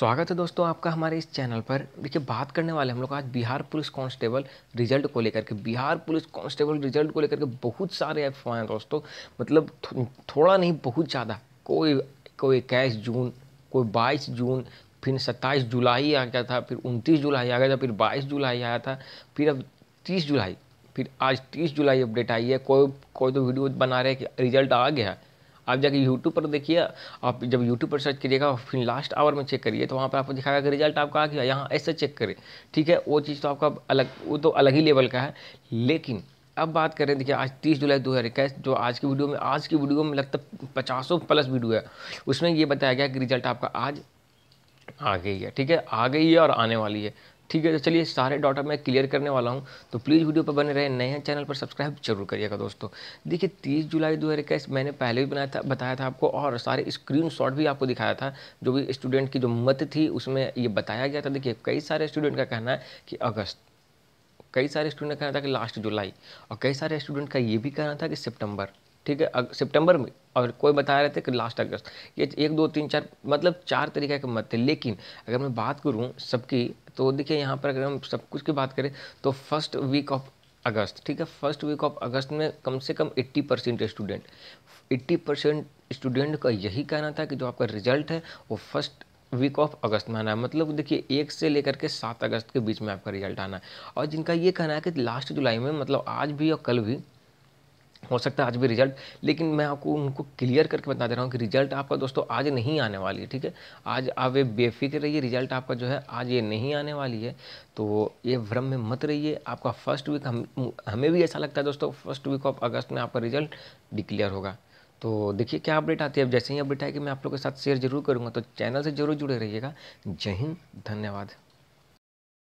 स्वागत है दोस्तों आपका हमारे इस चैनल पर देखिए बात करने वाले हम लोग आज बिहार पुलिस कांस्टेबल रिजल्ट को लेकर के बिहार पुलिस कांस्टेबल रिजल्ट को लेकर के बहुत सारे अफवाह हैं दोस्तों मतलब थो, थोड़ा नहीं बहुत ज़्यादा कोई कोई इक्कीस जून कोई बाईस जून फिर सत्ताईस जुलाई आ गया था फिर उनतीस जुलाई आ गया था फिर बाईस जुलाई आया था फिर अब तीस जुलाई फिर आज तीस जुलाई अपडेट आई है कोई कोई तो वीडियो बना रहे कि रिजल्ट आ गया है आप जाके यूट्यूब पर देखिए आप जब यूट्यूब पर सर्च करिएगा फिर लास्ट आवर में चेक करिए तो वहाँ पर आपको दिखाएगा कि रिजल्ट आपका आ गया यहाँ ऐसे चेक करें ठीक है वो चीज़ तो आपका अलग वो तो अलग ही लेवल का है लेकिन अब बात करें देखिए आज तीस जुलाई दो हज़ार इक्कीस जो आज की वीडियो में आज की वीडियो में लगता है पचासों प्लस वीडियो है उसमें ये बताया गया कि रिजल्ट आपका आज आ गई है ठीक है आ गई है और आने वाली है ठीक है तो चलिए सारे डाटा मैं क्लियर करने वाला हूँ तो प्लीज़ वीडियो पर बने रहे नए हैं चैनल पर सब्सक्राइब जरूर करिएगा दोस्तों देखिए तीस जुलाई दो मैंने पहले भी बनाया था बताया था आपको और सारे स्क्रीन भी आपको दिखाया था जो भी स्टूडेंट की जो मत थी उसमें ये बताया गया था देखिए कई सारे स्टूडेंट का कहना है कि अगस्त कई सारे स्टूडेंट का कहना था कि लास्ट जुलाई और कई सारे स्टूडेंट का ये भी कहना था कि सितंबर ठीक है सितंबर में और कोई बता रहे थे कि लास्ट अगस्त ये एक दो तीन चार मतलब चार तरीके के मत थे लेकिन अगर मैं बात करूँ सबकी तो देखिए यहाँ पर अगर हम सब कुछ की बात करें तो फर्स्ट वीक ऑफ अगस्त ठीक है फर्स्ट वीक ऑफ अगस्त में कम से कम 80 परसेंट स्टूडेंट 80 परसेंट स्टूडेंट का यही कहना था कि जो आपका रिजल्ट है वो फर्स्ट वीक ऑफ अगस्त में आना है मतलब देखिए एक से लेकर के सात अगस्त के बीच में आपका रिजल्ट आना है और जिनका ये कहना है कि लास्ट जुलाई में मतलब आज भी और कल भी हो सकता है आज भी रिजल्ट लेकिन मैं आपको उनको क्लियर करके बता दे रहा हूँ कि रिजल्ट आपका दोस्तों आज नहीं आने वाली है ठीक है आज आप ये बेफिक्र रहिए रिजल्ट आपका जो है आज ये नहीं आने वाली है तो ये भ्रम में मत रहिए आपका फर्स्ट वीक हम हमें भी ऐसा लगता है दोस्तों फर्स्ट वीक ऑफ अगस्त में आपका रिजल्ट डिक्लेयर होगा तो देखिए क्या अपडेट आती है अब जैसे ही अपडेट आएगी मैं आप लोग के साथ शेयर जरूर करूँगा तो चैनल से जरूर जुड़े रहिएगा जय हिंद धन्यवाद